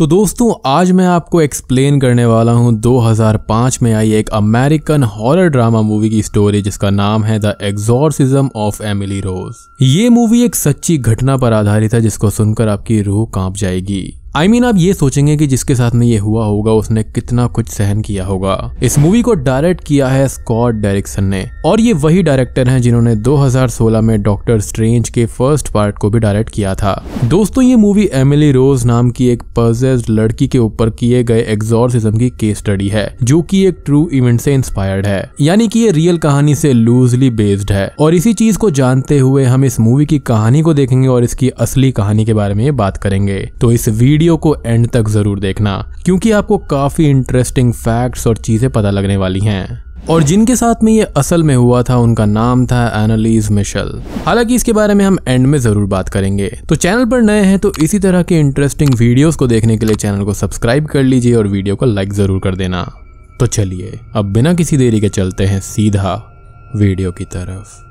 तो दोस्तों आज मैं आपको एक्सप्लेन करने वाला हूं 2005 में आई एक अमेरिकन हॉरर ड्रामा मूवी की स्टोरी जिसका नाम है the exorcism of Emily Rose ये मूवी एक सच्ची घटना पर आधारित है जिसको सुनकर आपकी रूह कांप जाएगी आई I मीन mean, आप ये सोचेंगे कि जिसके साथ में ये हुआ होगा उसने कितना कुछ सहन किया होगा इस मूवी को डायरेक्ट किया है स्कॉट डायरेक्शन ने और ये वही डायरेक्टर हैं जिन्होंने 2016 में डॉक्टर स्ट्रेंज के फर्स्ट पार्ट को भी डायरेक्ट किया था दोस्तों ये मूवी एमिली रोज नाम की एक पर्जेस्ड लड़की के ऊपर किए गए एग्जॉर्सिज्म की केस स्टडी है जो की एक ट्रू इवेंट से इंस्पायर्ड है यानी की ये रियल कहानी से लूजली बेस्ड है और इसी चीज को जानते हुए हम इस मूवी की कहानी को देखेंगे और इसकी असली कहानी के बारे में बात करेंगे तो इस वीडियो वीडियो को एंड तक ज़रूर देखना क्योंकि आपको काफ़ी इंटरेस्टिंग फैक्ट्स और चीज़ें पता लगने वाली हैं और जिनके साथ में ये असल में हुआ था उनका नाम था एनालीज मिशल हालांकि इसके बारे में हम एंड में जरूर बात करेंगे तो चैनल पर नए हैं तो इसी तरह के इंटरेस्टिंग वीडियोस को देखने के लिए चैनल को सब्सक्राइब कर लीजिए और वीडियो को लाइक जरूर कर देना तो चलिए अब बिना किसी देरी के चलते हैं सीधा वीडियो की तरफ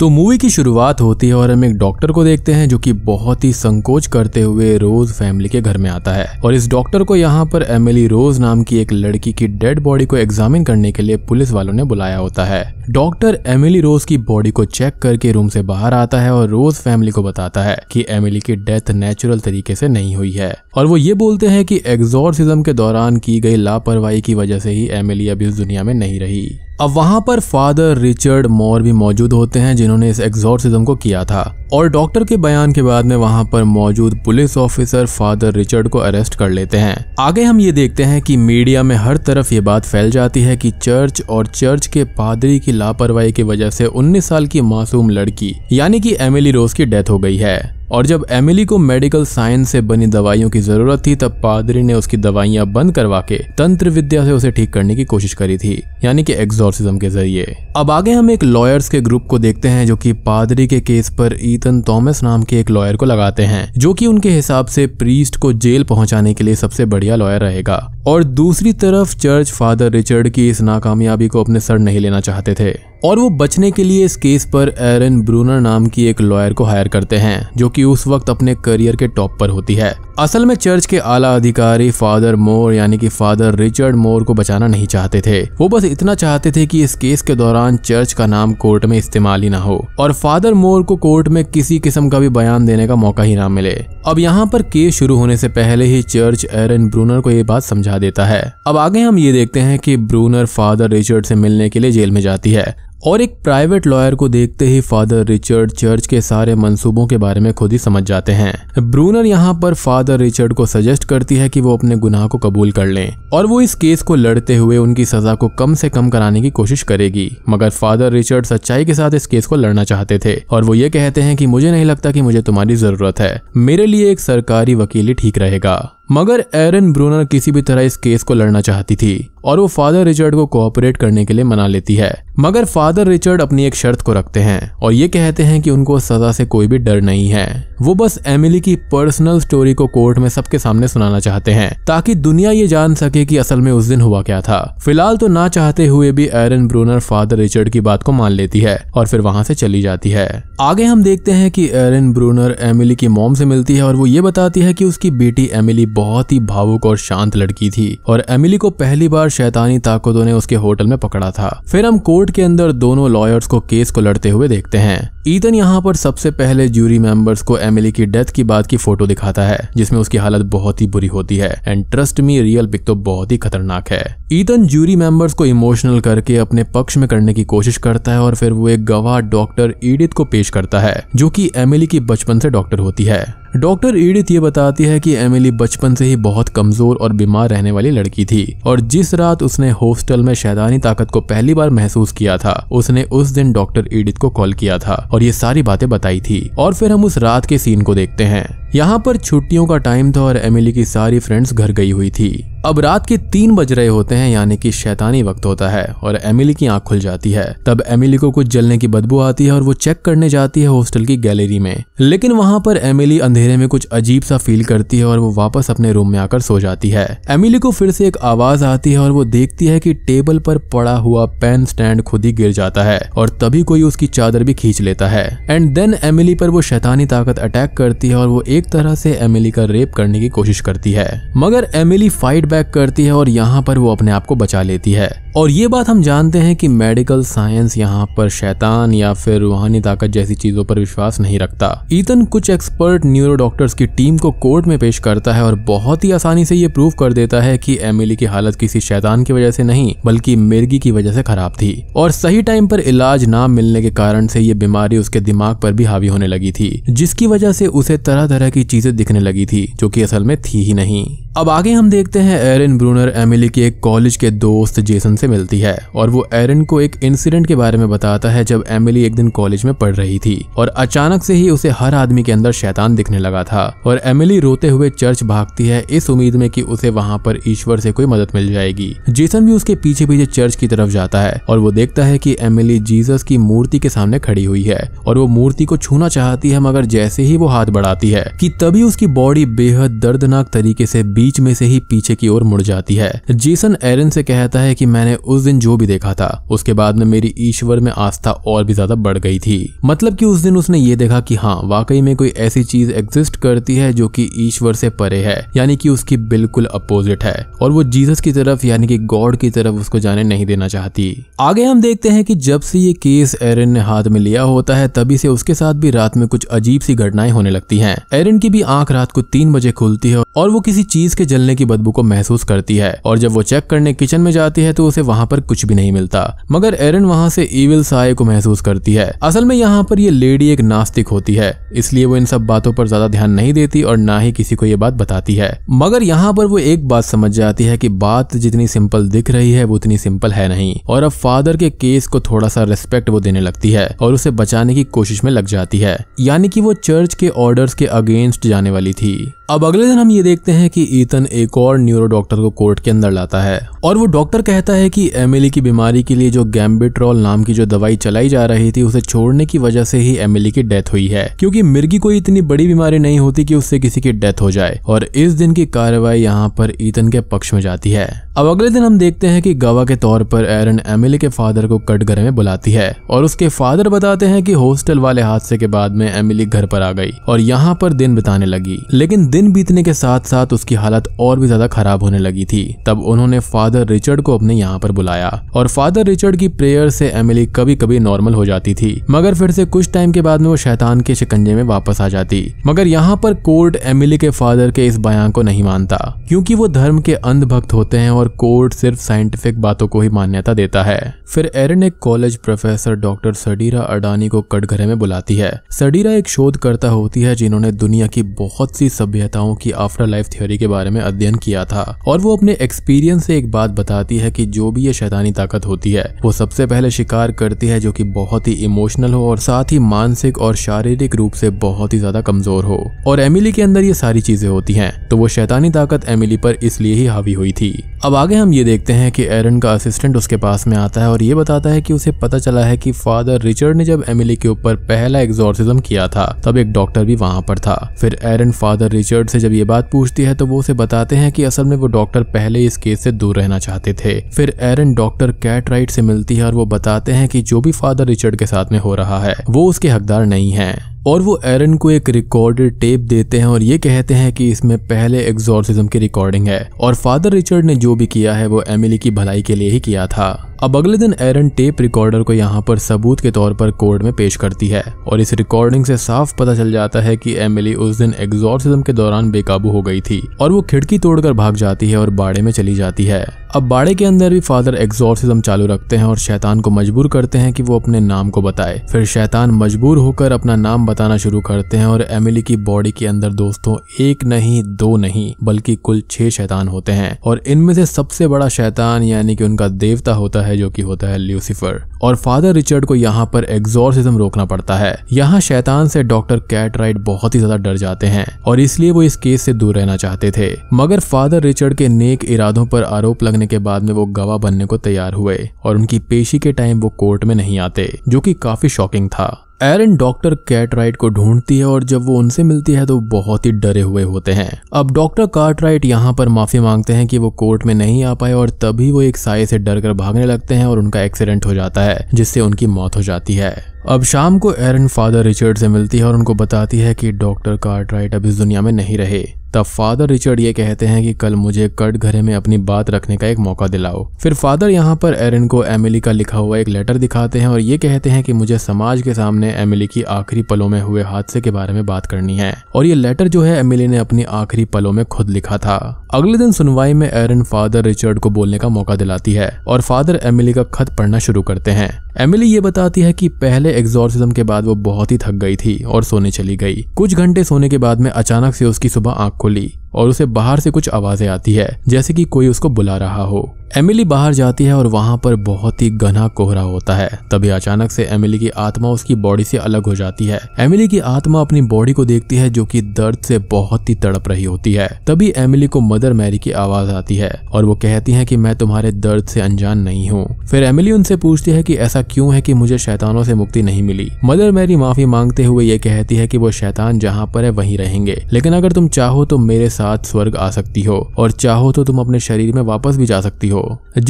तो मूवी की शुरुआत होती है और हम एक डॉक्टर को देखते हैं जो कि बहुत ही संकोच करते हुए रोज फैमिली के घर में आता है और इस डॉक्टर को यहाँ पर एमिली रोज नाम की एक लड़की की डेड बॉडी को एग्जामिन करने के लिए पुलिस वालों ने बुलाया होता है डॉक्टर एमिली रोज की बॉडी को चेक करके रूम से बाहर आता है और रोज फैमिली को बताता है कि एमिली की डेथ नेचुरल तरीके से नहीं हुई है और वो ये बोलते हैं कि एग्जॉर्सिज्म के दौरान की गई लापरवाही की वजह से ही एमिली अभी इस दुनिया में नहीं रही अब वहां पर फादर रिचर्ड मोर भी मौजूद होते हैं जिन्होंने इस एग्जॉर्सिज्म को किया था और डॉक्टर के बयान के बाद में वहां पर मौजूद पुलिस ऑफिसर फादर रिचर्ड को अरेस्ट कर लेते हैं आगे हम ये देखते हैं कि मीडिया में हर तरफ ये बात फैल जाती है कि चर्च और चर्च के पादरी की लापरवाही की वजह से 19 साल की मासूम लड़की यानी कि एमिली रोज की डेथ हो गई है और जब एमिली को मेडिकल साइंस से बनी दवाइयों की जरूरत थी तब पादरी ने उसकी दवाइयां बंद करवा के तंत्र विद्या से उसे ठीक करने की कोशिश करी थी यानी कि एक्सोरसिज्म के जरिए अब आगे हम एक लॉयर्स के ग्रुप को देखते हैं जो कि पादरी के केस पर ईतन थॉमस नाम के एक लॉयर को लगाते हैं जो कि उनके हिसाब से प्रीस्ट को जेल पहुंचाने के लिए सबसे बढ़िया लॉयर रहेगा और दूसरी तरफ चर्च फादर रिचर्ड की इस नाकामयाबी को अपने सर नहीं लेना चाहते थे और वो बचने के लिए इस केस पर एरन ब्रूनर नाम की एक लॉयर को हायर करते हैं जो कि उस वक्त अपने करियर के टॉप पर होती है असल में चर्च के आला अधिकारी फादर मोर यानी कि फादर रिचर्ड मोर को बचाना नहीं चाहते थे वो बस इतना चाहते थे कि इस केस के दौरान चर्च का नाम कोर्ट में इस्तेमाल ही ना हो और फादर मोर को कोर्ट में किसी किस्म का भी बयान देने का मौका ही ना मिले अब यहाँ पर केस शुरू होने से पहले ही चर्च एरन ब्रूनर को ये बात समझा देता है अब आगे हम ये देखते हैं कि ब्रूनर फादर रिचर्ड से मिलने के लिए जेल में जाती है और एक प्राइवेट लॉयर को देखते ही फादर रिचर्ड चर्च के सारे मंसूबों के बारे में खुद ही समझ जाते हैं ब्रूनर यहाँ पर फादर रिचर्ड को सजेस्ट करती है कि वो अपने गुनाह को कबूल कर लें और वो इस केस को लड़ते हुए उनकी सजा को कम से कम कराने की कोशिश करेगी मगर फादर रिचर्ड सच्चाई के साथ इस केस को लड़ना चाहते थे और वो ये कहते हैं की मुझे नहीं लगता की मुझे तुम्हारी जरूरत है मेरे लिए एक सरकारी वकील ही ठीक रहेगा मगर एरन ब्रूनर किसी भी तरह इस केस को लड़ना चाहती थी और वो फादर रिचर्ड को कोऑपरेट करने के लिए मना लेती है मगर फादर रिचर्ड अपनी एक शर्त को रखते हैं और ये कहते हैं कि उनको सजा से कोई भी डर नहीं है वो बस एमिली की पर्सनल स्टोरी को कोर्ट में सबके सामने सुनाना चाहते हैं ताकि दुनिया ये जान सके कि असल में उस दिन हुआ क्या था फिलहाल तो ना चाहते हुए भी एरन ब्रूनर फादर रिचर्ड की बात को मान लेती है और फिर वहां से चली जाती है आगे हम देखते हैं कि एरन ब्रूनर एमिली की मोम से मिलती है और वो ये बताती है कि उसकी बेटी एमिली बहुत ही भावुक और शांत लड़की थी और एमिली को पहली बार शैतानी ताकतों ने उसके होटल में पकड़ा था फिर हम कोर्ट के अंदर दोनों लॉयर्स को केस को लड़ते हुए देखते हैं ईतन यहाँ पर सबसे पहले ज्यूरी मेंबर्स को एमिली की डेथ की बात की फोटो दिखाता है जिसमें उसकी हालत बहुत ही बुरी होती है and trust me real pic तो बहुत ही खतरनाक है ईतन ज्यूरी मेंबर्स को इमोशनल करके अपने पक्ष में करने की कोशिश करता है और फिर वो एक गवाह डॉक्टर ईडित को पेश करता है जो कि एमिली की बचपन से डॉक्टर होती है डॉक्टर ईडिथ ये बताती है कि एमिली बचपन से ही बहुत कमजोर और बीमार रहने वाली लड़की थी और जिस रात उसने हॉस्टल में शैतानी ताकत को पहली बार महसूस किया था उसने उस दिन डॉक्टर ईडिथ को कॉल किया था और ये सारी बातें बताई थी और फिर हम उस रात के सीन को देखते हैं यहाँ पर छुट्टियों का टाइम था और एमिली की सारी फ्रेंड्स घर गई हुई थी अब रात के तीन बज रहे होते हैं यानी कि शैतानी वक्त होता है और एमिली की आंख खुल जाती है तब एमिली को कुछ जलने की बदबू आती है और वो चेक करने जाती है हॉस्टल की गैलरी में लेकिन वहां पर एमिली अंधेरे में कुछ अजीब सा फील करती है और वो वापस अपने रूम में आकर सो जाती है एमिली को फिर से एक आवाज आती है और वो देखती है की टेबल पर पड़ा हुआ पेन स्टैंड खुद ही गिर जाता है और तभी कोई उसकी चादर भी खींच लेता है एंड देन एमिली पर वो शैतानी ताकत अटैक करती है और वो एक तरह से एमिली का रेप करने की कोशिश करती है मगर एमिली फाइट बैक करती है और यहाँ पर वो अपने आप को बचा लेती है और ये बात हम जानते हैं कि मेडिकल साइंस यहाँ पर शैतान या फिर रूहानी ताकत जैसी चीज़ों पर विश्वास नहीं रखता ईतन कुछ एक्सपर्ट न्यूरो डॉक्टर्स की टीम को कोर्ट में पेश करता है और बहुत ही आसानी से ये प्रूव कर देता है कि एमिली की हालत किसी शैतान की वजह से नहीं बल्कि मिर्गी की वजह से खराब थी और सही टाइम पर इलाज ना मिलने के कारण से ये बीमारी उसके दिमाग पर भी हावी होने लगी थी जिसकी वजह से उसे तरह तरह की चीजें दिखने लगी थी जो की असल में थी ही नहीं अब आगे हम देखते हैं एरिन ब्रूनर एमिली के एक कॉलेज के दोस्त जेसन से से मिलती है और वो एरन को एक इंसिडेंट के बारे में बताता है जब एमिली एक दिन कॉलेज में पढ़ रही थी और अचानक से ही उसे हर आदमी के अंदर शैतान दिखने लगा था और एमिली रोते हुए चर्च भागती है इस उम्मीद में कि उसे वहां पर ईश्वर से कोई मदद मिल जाएगी जेसन भी उसके पीछे पीछे चर्च की तरफ जाता है और वो देखता है कि एमिली जीसस की मूर्ति के सामने खड़ी हुई है और वो मूर्ति को छूना चाहती है मगर जैसे ही वो हाथ बढ़ाती है कि तभी उसकी बॉडी बेहद दर्दनाक तरीके से बीच में से ही पीछे की ओर मुड़ जाती है जेसन एरन से कहता है कि मैंने उस दिन जो भी देखा था उसके बाद में मेरी ईश्वर में आस्था और भी ज्यादा बढ़ गई थी मतलब कि उस दिन उसने ये देखा कि हाँ वाकई में कोई ऐसी चीज एग्जिस्ट करती है जो कि ईश्वर से परे है यानी कि उसकी बिल्कुल अपोजिट है और वो जीसस की तरफ यानी कि गॉड की तरफ उसको जाने नहीं देना चाहती आगे हम देखते हैं कि जब से ये केस एरन ने हाथ में लिया होता है तभी से उसके साथ भी रात में कुछ अजीब सी घटनाएं होने लगती है एरन की भी आंख रात को तीन बजे खुलती है और वो किसी चीज के जलने की बदबू को महसूस करती है और जब वो चेक करने किचन में जाती है तो उसे वहां पर कुछ भी नहीं मिलता मगर एरन वहां से ईविल साय को महसूस करती है असल में यहाँ पर ये लेडी एक नास्तिक होती है इसलिए वो इन सब बातों पर ज्यादा ध्यान नहीं देती और ना ही किसी को ये बात बताती है मगर यहाँ पर वो एक बात समझ जाती है की बात जितनी सिंपल दिख रही है वो उतनी सिंपल है नहीं और अब फादर के केस को थोड़ा सा रेस्पेक्ट वो देने लगती है और उसे बचाने की कोशिश में लग जाती है यानी कि वो चर्च के ऑर्डर्स के अगेंस्ट जाने वाली थी अब अगले दिन हम ये देखते हैं कि ईतन एक और न्यूरो डॉक्टर को कोर्ट के अंदर लाता है और वो डॉक्टर कहता है कि एमिली की बीमारी के लिए जो गैम्बिट्रॉल नाम की जो दवाई चलाई जा रही थी उसे छोड़ने की वजह से ही एमिली की डेथ हुई है क्योंकि मिर्गी कोई इतनी बड़ी बीमारी नहीं होती कि उससे किसी की डेथ हो जाए और इस दिन की कार्रवाई यहाँ पर ईतन के पक्ष में जाती है अब अगले दिन हम देखते हैं कि गवाह के तौर पर एरन एमिली के फादर को कटघरे में बुलाती है और उसके फादर बताते हैं कि हॉस्टल वाले हादसे के बाद में एमिली घर पर आ गई और यहाँ पर दिन बिताने लगी लेकिन दिन बीतने के साथ साथ उसकी हालत और भी ज्यादा खराब होने लगी थी तब उन्होंने फादर रिचर्ड को अपने यहाँ पर बुलाया और फादर रिचर्ड की प्रेयर से एमिली कभी कभी नॉर्मल हो जाती थी मगर फिर से कुछ टाइम के बाद में वो शैतान के शिकंजे में वापस आ जाती मगर यहाँ पर कोर्ट एमिली के फादर के इस बयान को नहीं मानता क्योंकि वो धर्म के अंधभक्त होते हैं और कोर्ट सिर्फ साइंटिफिक बातों को ही मान्यता देता है फिर एरन एक college professor doctor Sadira Adani को कटघरे में बुलाती है सडीरा एक शोधकर्ता होती है जिन्होंने दुनिया की बहुत सी सभ्यताओं की आफ्टर लाइफ थ्योरी के बारे में अध्ययन किया था और वो अपने एक्सपीरियंस से एक बात बताती है कि जो भी ये शैतानी ताकत होती है वो सबसे पहले शिकार करती है जो कि बहुत ही इमोशनल हो और साथ ही मानसिक और शारीरिक रूप से बहुत ही ज्यादा कमजोर हो और एमिली के अंदर ये सारी चीजें होती है तो वो शैतानी ताकत एमिली पर इसलिए ही हावी हुई थी अब आगे हम ये देखते हैं कि एरन का असिस्टेंट उसके पास में आता है और ये बताता है कि उसे पता चला है कि फादर रिचर्ड ने जब एमिली के ऊपर पहला एग्जॉर्सिज्म किया था तब एक डॉक्टर भी वहां पर था फिर एरन फादर रिचर्ड से जब ये बात पूछती है तो वो उसे बताते हैं कि असल में वो डॉक्टर पहले इस केस से दूर रहना चाहते थे फिर एरन डॉक्टर कैट राइट से मिलती है और वो बताते हैं कि जो भी फादर रिचर्ड के साथ में हो रहा है वो उसके हकदार नहीं है और वो एरन को एक रिकॉर्डेड टेप देते हैं और ये कहते हैं कि इसमें पहले एग्जॉर्सिज्म की रिकॉर्डिंग है और फादर रिचर्ड ने जो भी किया है वो एमिली की भलाई के लिए ही किया था अब अगले दिन एरन टेप रिकॉर्डर को यहाँ पर सबूत के तौर पर कोर्ट में पेश करती है और इस रिकॉर्डिंग से साफ पता चल जाता है कि एमिली उस दिन एग्जॉर्सिज्म के दौरान बेकाबू हो गई थी और वो खिड़की तोड़कर भाग जाती है और बाड़े में चली जाती है अब बाड़े के अंदर भी फादर एग्जॉर्सिज्म चालू रखते हैं और शैतान को मजबूर करते हैं कि वो अपने नाम को बताए फिर शैतान मजबूर होकर अपना नाम बताना शुरू करते हैं और एमिली की बॉडी के अंदर दोस्तों एक नहीं दो नहीं बल्कि कुल छह शैतान होते हैं और इनमें से सबसे बड़ा शैतान यानी कि उनका देवता होता है जो कि होता है ल्यूसीफर और फादर रिचर्ड को यहाँ पर एग्जॉर्सिज्म रोकना पड़ता है यहाँ शैतान से डॉक्टर कैट राइट बहुत ही ज्यादा डर जाते हैं और इसलिए वो इस केस से दूर रहना चाहते थे मगर फादर रिचर्ड के नेक इरादों पर आरोप लगने के बाद में वो गवाह बनने को तैयार हुए और उनकी पेशी के टाइम वो कोर्ट में नहीं आते जो की काफी शॉकिंग था एरन डॉक्टर कैटराइट को ढूंढती है और जब वो उनसे मिलती है तो बहुत ही डरे हुए होते हैं अब डॉक्टर कार्टराइट यहाँ पर माफी मांगते हैं कि वो कोर्ट में नहीं आ पाए और तभी वो एक साय से डर कर भागने लगते हैं और उनका एक्सीडेंट हो जाता है जिससे उनकी मौत हो जाती है अब शाम को एरन फादर रिचर्ड से मिलती है और उनको बताती है कि डॉक्टर राइट अब इस दुनिया में नहीं रहे तब फादर रिचर्ड ये कहते हैं कि कल मुझे कट घरे में अपनी बात रखने का एक मौका दिलाओ फिर फादर यहाँ पर एरन को एमिली का लिखा हुआ एक लेटर दिखाते हैं और ये कहते हैं कि मुझे समाज के सामने एमिली की आखिरी पलों में हुए हादसे के बारे में बात करनी है और ये लेटर जो है एमिली ने अपनी आखिरी पलों में खुद लिखा था अगले दिन सुनवाई में एरन फादर रिचर्ड को बोलने का मौका दिलाती है और फादर एमिली का खत पढ़ना शुरू करते हैं एमिली ये बताती है कि पहले एग्जॉर्सिज्म के बाद वो बहुत ही थक गई थी और सोने चली गई कुछ घंटे सोने के बाद में अचानक से उसकी सुबह आंख खुली और उसे बाहर से कुछ आवाजें आती है जैसे कि कोई उसको बुला रहा हो एमिली बाहर जाती है और वहां पर बहुत ही घना कोहरा होता है तभी अचानक से एमिली की आत्मा उसकी बॉडी से अलग हो जाती है एमिली की आत्मा अपनी बॉडी को देखती है जो कि दर्द से बहुत ही तड़प रही होती है तभी एमिली को मदर मैरी की आवाज आती है और वो कहती है कि मैं तुम्हारे दर्द से अनजान नहीं हूँ फिर एमिली उनसे पूछती है कि ऐसा क्यों है कि मुझे शैतानों से मुक्ति नहीं मिली मदर मैरी माफी मांगते हुए ये कहती है कि वो शैतान जहाँ पर है वहीं रहेंगे लेकिन अगर तुम चाहो तो मेरे साथ साथ स्वर्ग आ सकती हो और चाहो तो तुम अपने शरीर में वापस भी जा सकती हो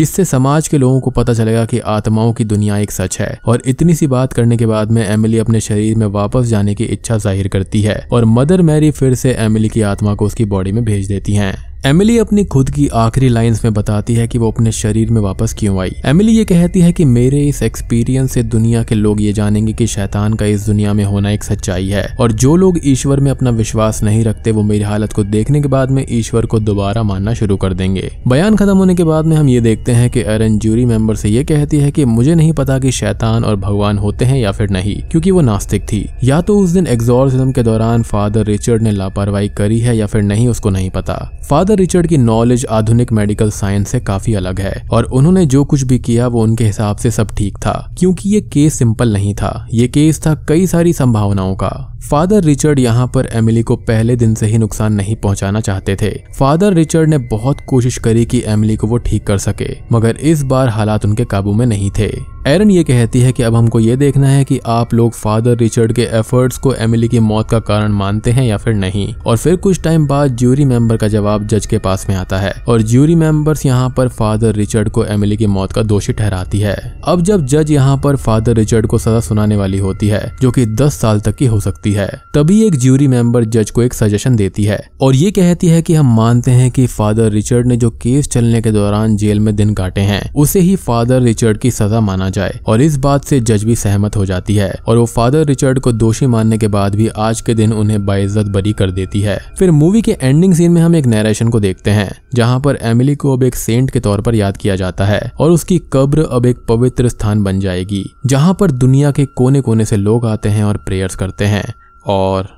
जिससे समाज के लोगों को पता चलेगा कि आत्माओं की दुनिया एक सच है और इतनी सी बात करने के बाद में एमिली अपने शरीर में वापस जाने की इच्छा जाहिर करती है और मदर मैरी फिर से एमिली की आत्मा को उसकी बॉडी में भेज देती है एमिली अपनी खुद की आखिरी लाइंस में बताती है कि वो अपने शरीर में वापस क्यों आई एमिली ये कहती है कि मेरे इस एक्सपीरियंस से दुनिया के लोग ये जानेंगे कि शैतान का इस दुनिया में होना एक सच्चाई है और जो लोग ईश्वर में अपना विश्वास नहीं रखते वो मेरी हालत को देखने के बाद में ईश्वर को दोबारा मानना शुरू कर देंगे बयान खत्म होने के बाद में हम ये देखते हैं कि एरन ज्यूरी मेंबर से ये कहती है कि मुझे नहीं पता कि शैतान और भगवान होते हैं या फिर नहीं क्योंकि वो नास्तिक थी या तो उस दिन एग्जॉर्सिज्म के दौरान फादर रिचर्ड ने लापरवाही करी है या फिर नहीं उसको नहीं पता फादर सर रिचर्ड की नॉलेज आधुनिक मेडिकल साइंस से काफी अलग है और उन्होंने जो कुछ भी किया वो उनके हिसाब से सब ठीक था क्योंकि ये केस सिंपल नहीं था ये केस था कई सारी संभावनाओं का फादर रिचर्ड यहाँ पर एमिली को पहले दिन से ही नुकसान नहीं पहुंचाना चाहते थे फादर रिचर्ड ने बहुत कोशिश करी कि एमिली को वो ठीक कर सके मगर इस बार हालात उनके काबू में नहीं थे एरन ये कहती है कि अब हमको ये देखना है कि आप लोग फादर रिचर्ड के एफर्ट्स को एमिली की मौत का कारण मानते हैं या फिर नहीं और फिर कुछ टाइम बाद ज्यूरी मेंबर का जवाब जज के पास में आता है और ज्यूरी मेंबर्स यहाँ पर फादर रिचर्ड को एमिली की मौत का दोषी ठहराती है अब जब जज यहाँ पर फादर रिचर्ड को सजा सुनाने वाली होती है जो की दस साल तक की हो सकती है है तभी एक ज्यूरी मेंबर जज को एक सजेशन देती है और ये कहती है कि हम मानते हैं कि फादर रिचर्ड ने जो केस चलने के दौरान जेल में दिन काटे हैं उसे ही फादर रिचर्ड की सजा माना जाए और इस बात से जज भी सहमत हो जाती है और वो फादर रिचर्ड को दोषी मानने के बाद भी आज के दिन उन्हें बाइज्जत बरी कर देती है फिर मूवी के एंडिंग सीन में हम एक नरेशन को देखते हैं जहाँ पर एमिली को अब एक सेंट के तौर पर याद किया जाता है और उसकी कब्र अब एक पवित्र स्थान बन जाएगी जहाँ पर दुनिया के कोने कोने से लोग आते हैं और प्रेयर्स करते हैं और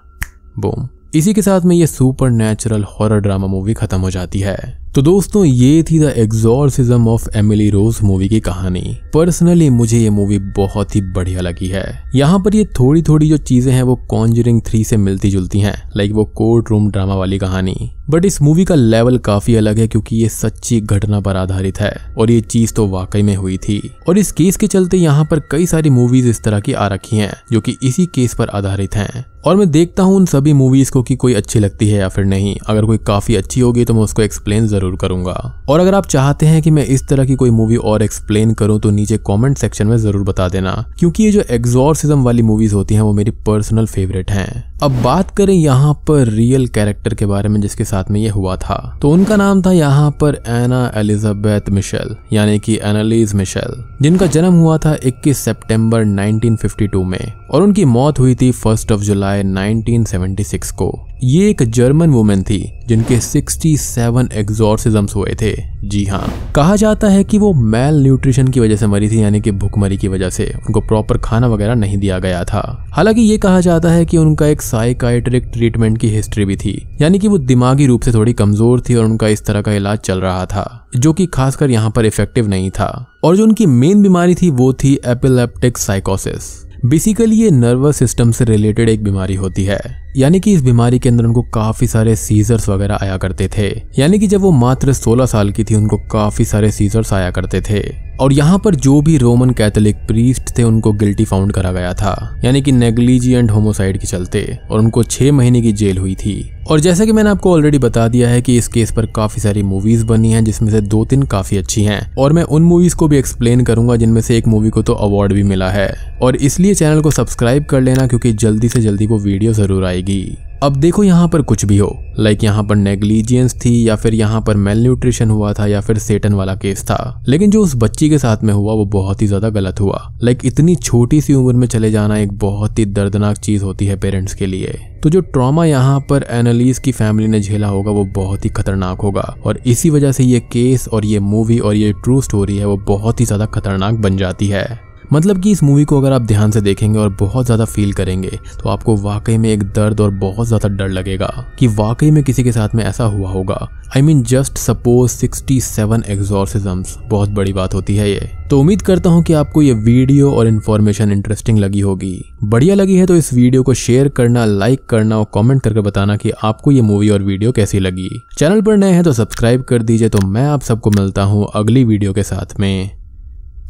बूम इसी के साथ में ये supernatural horror drama movie खत्म हो जाती है तो दोस्तों ये थी the exorcism of Emily Rose movie की कहानी पर्सनली मुझे ये मूवी बहुत ही बढ़िया लगी है यहाँ पर ये थोड़ी थोड़ी जो चीजें हैं वो कॉन्जरिंग थ्री से मिलती जुलती हैं लाइक वो कोर्ट रूम ड्रामा वाली कहानी बट इस मूवी का लेवल काफी अलग है क्योंकि ये सच्ची घटना पर आधारित है और ये चीज तो वाकई में हुई थी और इस केस के चलते यहाँ पर कई सारी मूवीज इस तरह की आ रखी हैं जो कि इसी केस पर आधारित हैं और मैं देखता हूँ उन सभी मूवीज को कि कोई अच्छी लगती है या फिर नहीं अगर कोई काफी अच्छी होगी तो मैं उसको एक्सप्लेन ज़रूर करूंगा और अगर आप चाहते हैं कि मैं इस तरह की कोई मूवी और एक्सप्लेन करूं तो नीचे कमेंट सेक्शन में ज़रूर बता देना क्योंकि ये जो एग्जॉर्सिज्म वाली मूवीज़ होती हैं वो मेरी पर्सनल फेवरेट हैं अब बात करें यहाँ पर रियल कैरेक्टर के बारे में जिसके साथ में ये हुआ था तो उनका नाम था यहाँ पर एना एलिजाबेथ मिशेल यानी कि एनालिज मिशेल जिनका जन्म हुआ था 21 सितंबर 1952 में और उनकी मौत हुई थी फर्स्ट ऑफ जुलाई 1976 को ये एक जर्मन वुमेन थी जिनके 67 एग्जॉर्सिजम्स हुए थे जी हाँ कहा जाता है कि वो मेल न्यूट्रिशन की वजह से मरी थी यानी कि भूखमरी की वजह से उनको प्रॉपर खाना वगैरह नहीं दिया गया था हालांकि ये कहा जाता है कि उनका एक साइकाइट्रिक ट्रीटमेंट की हिस्ट्री भी थी यानी कि वो दिमागी रूप से थोड़ी कमजोर थी और उनका इस तरह का इलाज चल रहा था जो कि खासकर यहाँ पर इफेक्टिव नहीं था और जो उनकी मेन बीमारी थी वो थी एपिलेप्टिक साइकोसिस बेसिकली ये नर्वस सिस्टम से रिलेटेड एक बीमारी होती है यानी कि इस बीमारी के अंदर उनको काफी सारे सीजर्स वगैरह आया करते थे यानी कि जब वो मात्र 16 साल की थी उनको काफी सारे सीजर्स आया करते थे और यहाँ पर जो भी रोमन कैथोलिक प्रीस्ट थे उनको गिल्टी फाउंड करा गया था यानी कि नेग्लिजियंट होमोसाइड के चलते और उनको छह महीने की जेल हुई थी और जैसा कि मैंने आपको ऑलरेडी बता दिया है कि इस केस पर काफी सारी मूवीज बनी हैं जिसमें से दो तीन काफी अच्छी हैं और मैं उन मूवीज को भी एक्सप्लेन करूंगा जिनमें से एक मूवी को तो अवार्ड भी मिला है और इसलिए चैनल को सब्सक्राइब कर लेना क्योंकि जल्दी से जल्दी वो वीडियो जरूर आएगी जाएगी अब देखो यहाँ पर कुछ भी हो लाइक यहाँ पर नेग्लिजियंस थी या फिर यहाँ पर मेल न्यूट्रिशन हुआ था या फिर सेटन वाला केस था लेकिन जो उस बच्ची के साथ में हुआ वो बहुत ही ज्यादा गलत हुआ लाइक इतनी छोटी सी उम्र में चले जाना एक बहुत ही दर्दनाक चीज होती है पेरेंट्स के लिए तो जो ट्रॉमा यहाँ पर एनालिस की फैमिली ने झेला होगा वो बहुत ही खतरनाक होगा और इसी वजह से ये केस और ये मूवी और ये ट्रू स्टोरी है वो बहुत ही ज्यादा खतरनाक बन जाती है मतलब कि इस मूवी को अगर आप ध्यान से देखेंगे और बहुत ज़्यादा फील करेंगे तो आपको वाकई में एक दर्द और बहुत ज़्यादा डर लगेगा कि वाकई में किसी के साथ में ऐसा हुआ होगा I mean just suppose sixty seven exorcisms बहुत बड़ी बात होती है ये तो उम्मीद करता हूँ कि आपको ये वीडियो और इन्फॉर्मेशन इंटरेस्टिंग लगी होगी बढ़िया लगी है तो इस वीडियो को शेयर करना लाइक करना और कमेंट करके बताना कि आपको ये मूवी और वीडियो कैसी लगी चैनल पर नए हैं तो सब्सक्राइब कर दीजिए तो मैं आप सबको मिलता हूँ अगली वीडियो के साथ में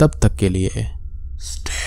तब तक के लिए Stay.